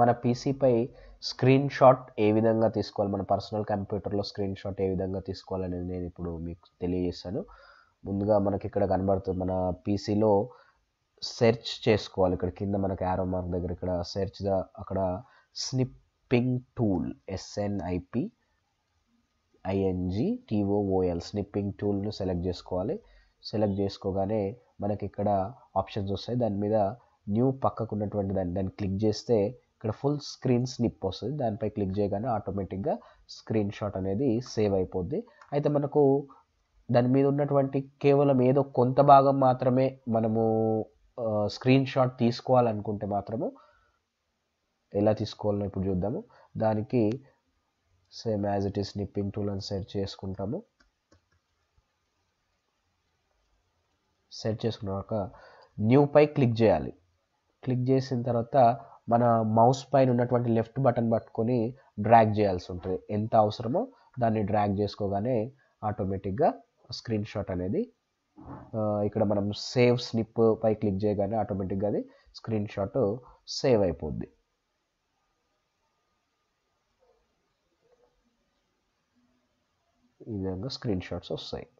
మన పీసీపై screen shot ఏ విధంగా తీసుకోవాలి మన పర్సనల్ కంప్యూటర్లో స్క్రీన్ షాట్ ఏ విధంగా తీసుకోవాలనేది నేను ఇప్పుడు మీకు తెలియజేస్తాను ముందుగా మనకి ఇక్కడ కనబడుతుంది మన పీసీలో సెర్చ్ చేసుకోవాలి ఇక్కడ కింద మనకి యారో మార్క్ దగ్గర ఇక్కడ సెర్చ్ అక్కడ snipping tool S N I P I N G T O O L snipping టూల్ను సెలెక్ట్ చేసుకోవాలి సెలెక్ట్ చేసుకోగానే మనకి ఇక్కడ ఆప్షన్స్ వస్తాయి దాని మీద న్యూ పక్కకు ఉన్నటువంటి దాన్ని దాన్ని క్లిక్ చేస్తే ఇక్కడ ఫుల్ స్క్రీన్ స్నిప్ వస్తుంది దానిపై క్లిక్ చేయగానే ఆటోమేటిక్గా స్క్రీన్ షాట్ అనేది సేవ్ అయిపోద్ది అయితే మనకు దాని మీద ఉన్నటువంటి కేవలం ఏదో కొంత భాగం మాత్రమే మనము స్క్రీన్ షాట్ తీసుకోవాలనుకుంటే మాత్రము ఎలా తీసుకోవాలని ఇప్పుడు చూద్దాము దానికి same as it is snipping tool అని సెట్ చేసుకుంటాము సెట్ చేసుకున్నాక న్యూ పై క్లిక్ చేయాలి క్లిక్ చేసిన తర్వాత మన మౌస్ పైన ఉన్నటువంటి లెఫ్ట్ బటన్ పట్టుకొని డ్రాగ్ చేయాల్సి ఉంటుంది ఎంత అవసరమో దాన్ని డ్రాగ్ చేసుకోగానే ఆటోమేటిక్గా స్క్రీన్ షాట్ అనేది ఇక్కడ మనం సేవ్ స్నిప్ పై క్లిక్ చేయగానే ఆటోమేటిక్గా అది స్క్రీన్ షాట్ సేవ్ అయిపోద్ది ఈ విధంగా స్క్రీన్ షాట్స్ వస్తాయి